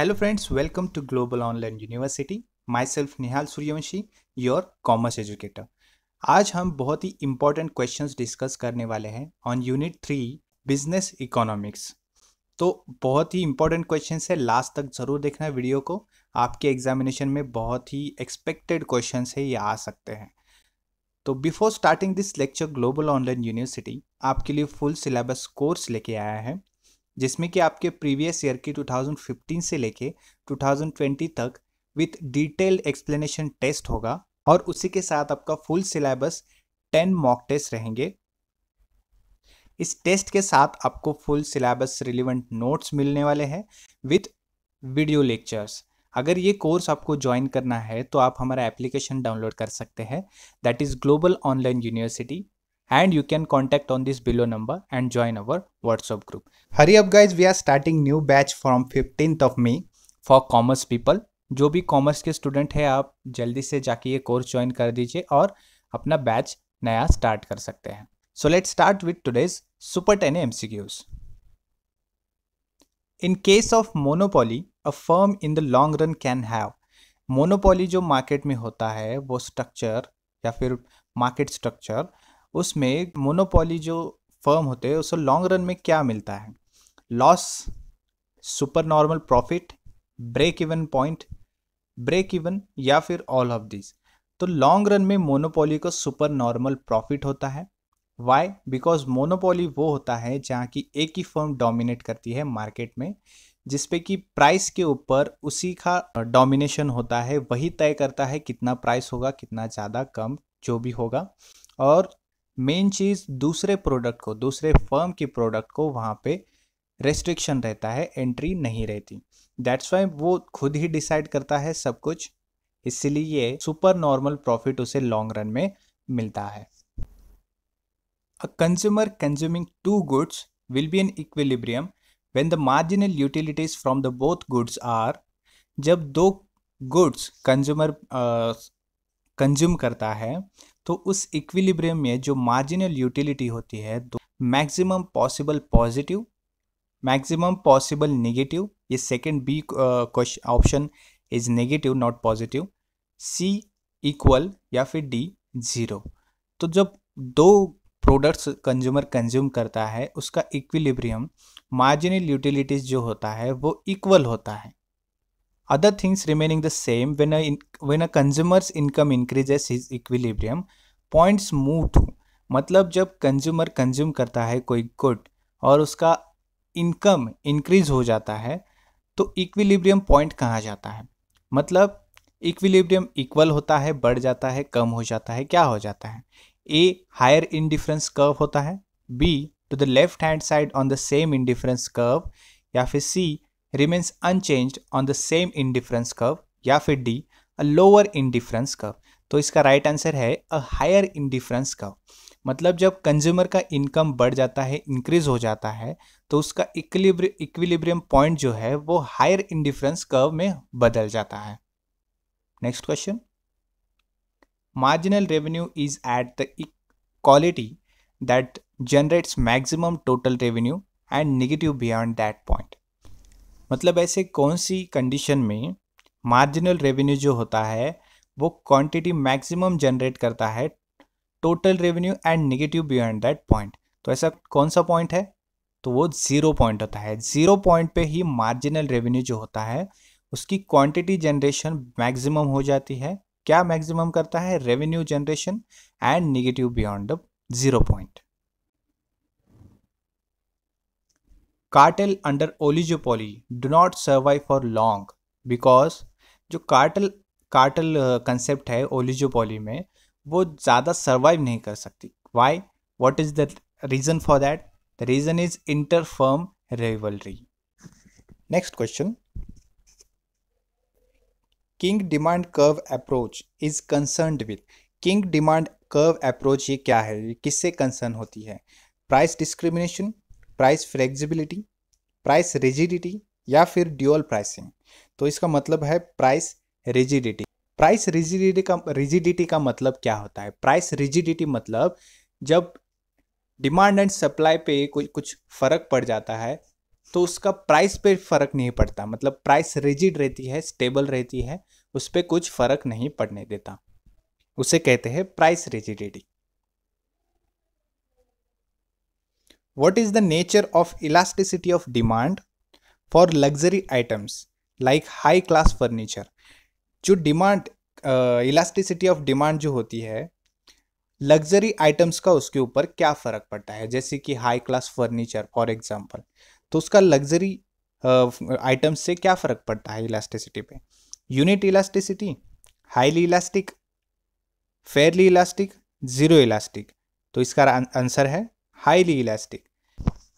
Hello friends welcome to global online university myself Nihal Suryavanshi your commerce educator आज हम बहुत ही important questions discuss करने वाले हैं on unit three business economics तो बहुत ही इंपॉर्टेंट क्वेश्चंस है लास्ट तक ज़रूर देखना वीडियो को आपके एग्जामिनेशन में बहुत ही एक्सपेक्टेड क्वेश्चन है ये आ सकते हैं तो before starting this lecture global online university आपके लिए फुल सिलेबस कोर्स लेके आया है जिसमें कि आपके प्रीवियस ईयर की 2015 से लेके 2020 तक विथ डिटेल एक्सप्लेनेशन टेस्ट होगा और उसी के साथ आपका फुल सिलेबस 10 मॉक टेस्ट रहेंगे इस टेस्ट के साथ आपको फुल सिलेबस रिलेवेंट नोट्स मिलने वाले हैं विथ वीडियो लेक्चर्स अगर ये कोर्स आपको ज्वाइन करना है तो आप हमारा एप्लीकेशन डाउनलोड कर सकते हैं that is global online university and you can contact on this below number and join our WhatsApp group hurry up guys, we are starting new batch from 15th of May for commerce people. जो भी commerce के student है आप जल्दी से जाके ये course join कर दीजिए और अपना बैच नया स्टार्ट कर सकते हैं so let start with today's super ten M C Qs in case of monopoly a firm in the long run can have monopoly जो मार्केट में होता है वो स्ट्रक्चर या फिर मार्केट स्ट्रक्चर उसमें मोनोपोली जो फर्म होते हैं उसको लॉन्ग रन में क्या मिलता है loss super normal profit break even point break even या फिर ऑल ऑफ दिस तो लॉन्ग रन में मोनोपोली को सुपर नॉर्मल प्रॉफिट होता है वाई बिकॉज मोनोपोली वो होता है जहाँ की एक ही फर्म डोमिनेट करती है मार्केट में जिसपे कि प्राइस के ऊपर उसी का डोमिनेशन होता है वही तय करता है कितना प्राइस होगा कितना ज़्यादा कम जो भी होगा और मेन चीज़ दूसरे प्रोडक्ट को दूसरे फर्म की प्रोडक्ट को वहाँ पे रेस्ट्रिक्शन रहता है एंट्री नहीं रहती दैट्स वाई वो खुद ही डिसाइड करता है सब कुछ इसलिए सुपर नॉर्मल प्रॉफिट उसे लॉन्ग रन में मिलता है a consumer consuming two goods will be an equilibrium when the marginal utilities from the both goods are जब दो गुड्स कंज्यूमर कंज्यूम करता है तो उस इक्विलिब्रियम में जो मार्जिनल यूटिलिटी होती है तो maximum possible positive maximum possible negative ये second B question option is negative not positive C equal या फिर डी ज़ीरो तो जब दो प्रोडक्ट्स कंज्यूमर कंज्यूम करता है उसका इक्विलिब्रियम मार्जिनल यूटिलिटीज जो होता है वो इक्वल होता है other things remaining the same when when a consumer's income increases is equilibrium points move to मतलब जब कंज्यूमर कंज्यूम करता है कोई गुड और उसका इनकम इंक्रीज हो जाता है तो इक्विलिब्रियम पॉइंट कहाँ जाता है मतलब इक्विलिब्रियम इक्वल होता है बढ़ जाता है कम हो जाता है क्या हो जाता है ए हायर इनडिफरेंस कर्व होता है B to the left hand side on the same indifference curve या फिर C remains unchanged on the same indifference curve या फिर D a lower indifference curve तो इसका राइट आंसर है अ हायर इंडिफरेंस कव मतलब जब कंज्यूमर का इनकम बढ़ जाता है इंक्रीज हो जाता है तो उसका इक्विलिब्रियम पॉइंट जो है वो हायर इंडिफरेंस कर्व में बदल जाता है next question marginal revenue is at the quality that generates maximum total revenue and negative beyond that point मतलब ऐसे कौन सी कंडीशन में मार्जिनल रेवेन्यू जो होता है वो क्वांटिटी मैक्सिमम जनरेट करता है total revenue and negative beyond that point तो ऐसा कौन सा पॉइंट है तो वो ज़ीरो पॉइंट होता है ज़ीरो पॉइंट पे ही मार्जिनल रेवेन्यू जो होता है उसकी क्वांटिटी जनरेशन मैक्सिमम हो जाती है क्या मैक्सिमम करता है revenue generation and negative beyond the zero point cartel under oligopoly do not survive for long because जो कार्टल कार्टल कंसेप्ट है ओलिजोपोली में वो ज़्यादा सर्वाइव नहीं कर सकती why what is the reason for that the reason is inter firm rivalry next question kink demand curve approach is concern with kink demand curve approach ये क्या है ये किससे कंसर्न होती है price discrimination price flexibility price rigidity या फिर dual pricing तो इसका मतलब है प्राइस रिजिडिटी प्राइस रिजिडिटी का रिजिडिटी का मतलब क्या होता है प्राइस रिजिडिटी मतलब जब डिमांड एंड सप्लाई पे कुछ कुछ फ़र्क पड़ जाता है तो उसका प्राइस पे फ़र्क नहीं पड़ता मतलब प्राइस रिजिड रहती है स्टेबल रहती है उस पर कुछ फ़र्क नहीं पड़ने देता उसे कहते हैं price rigidity what is the nature of elasticity of demand for luxury items like high class furniture जो डिमांड इलास्टिसिटी ऑफ डिमांड जो होती है लग्जरी आइटम्स का उसके ऊपर क्या फ़र्क पड़ता है जैसे कि high class furniture for example तो उसका लग्जरी आइटम्स uh, से क्या फ़र्क पड़ता है इलास्टिसिटी पे unit elasticity highly elastic fairly elastic zero elastic तो इसका आंसर है हाईली इलास्टिक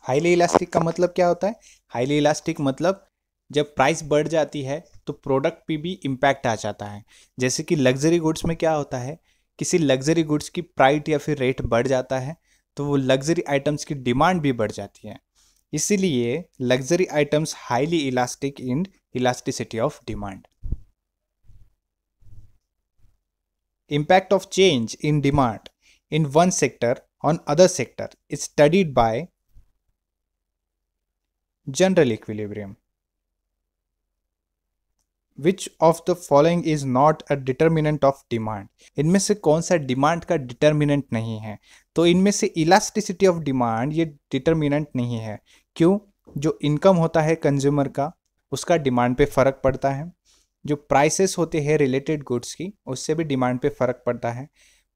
हाईली इलास्टिक का मतलब क्या होता है हाईली इलास्टिक मतलब जब प्राइस बढ़ जाती है तो प्रोडक्ट पे भी इम्पैक्ट आ जाता है जैसे कि लग्जरी गुड्स में क्या होता है किसी लग्जरी गुड्स की प्राइट या फिर रेट बढ़ जाता है तो वो लग्जरी आइटम्स की डिमांड भी बढ़ जाती है इसीलिए luxury items highly elastic in elasticity of demand impact of change in demand in one sector on other sector is studied by general equilibrium which of the following is not a determinant of demand इनमें से कौन सा demand का determinant नहीं है तो इनमें से इलास्टिसिटी ऑफ डिमांड ये डिटर्मिनेंट नहीं है क्यों जो इनकम होता है कंज्यूमर का उसका डिमांड पे फ़र्क पड़ता है जो प्राइसेस होते हैं रिलेटेड गुड्स की उससे भी डिमांड पे फ़र्क पड़ता है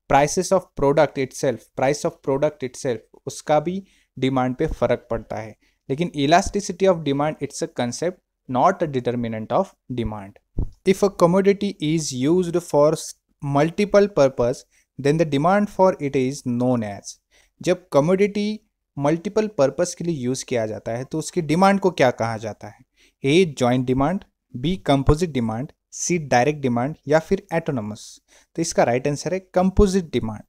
prices of product self price of product self उसका भी डिमांड पे फ़र्क पड़ता है लेकिन elasticity of demand it's a concept not a determinant of demand. If a commodity is used for multiple purpose, then the demand for it is known as. जब commodity multiple purpose के लिए use किया जाता है तो उसकी demand को क्या कहा जाता है A joint demand B composite demand C direct demand या फिर एटोनमस तो इसका राइट आंसर है कंपोजिट डिमांड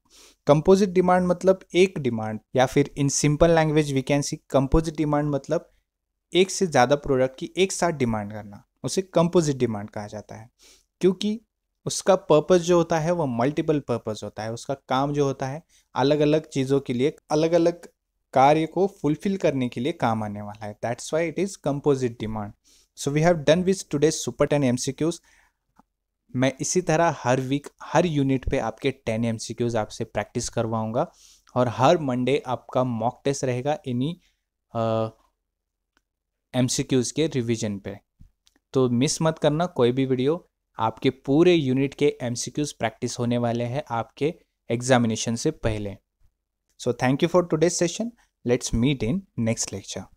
कंपोजिट डिमांड मतलब एक डिमांड या फिर in simple language we can see composite demand मतलब एक से ज़्यादा प्रोडक्ट की एक साथ डिमांड करना उसे कंपोजिट डिमांड कहा जाता है क्योंकि उसका पर्पस जो होता है वो मल्टीपल पर्पस होता है उसका काम जो होता है अलग अलग चीज़ों के लिए अलग अलग कार्य को फुलफिल करने के लिए काम आने वाला है that's why it is composite demand so we have done with today super ten M मैं इसी तरह हर वीक हर यूनिट पे आपके टेन एम आपसे प्रैक्टिस करवाऊँगा और हर मंडे आपका मॉक टेस्ट रहेगा इन्हीं एम के रिविजन पे तो मिस मत करना कोई भी वीडियो आपके पूरे यूनिट के एम प्रैक्टिस होने वाले हैं आपके एग्जामिनेशन से पहले so thank you for today session let's meet in next lecture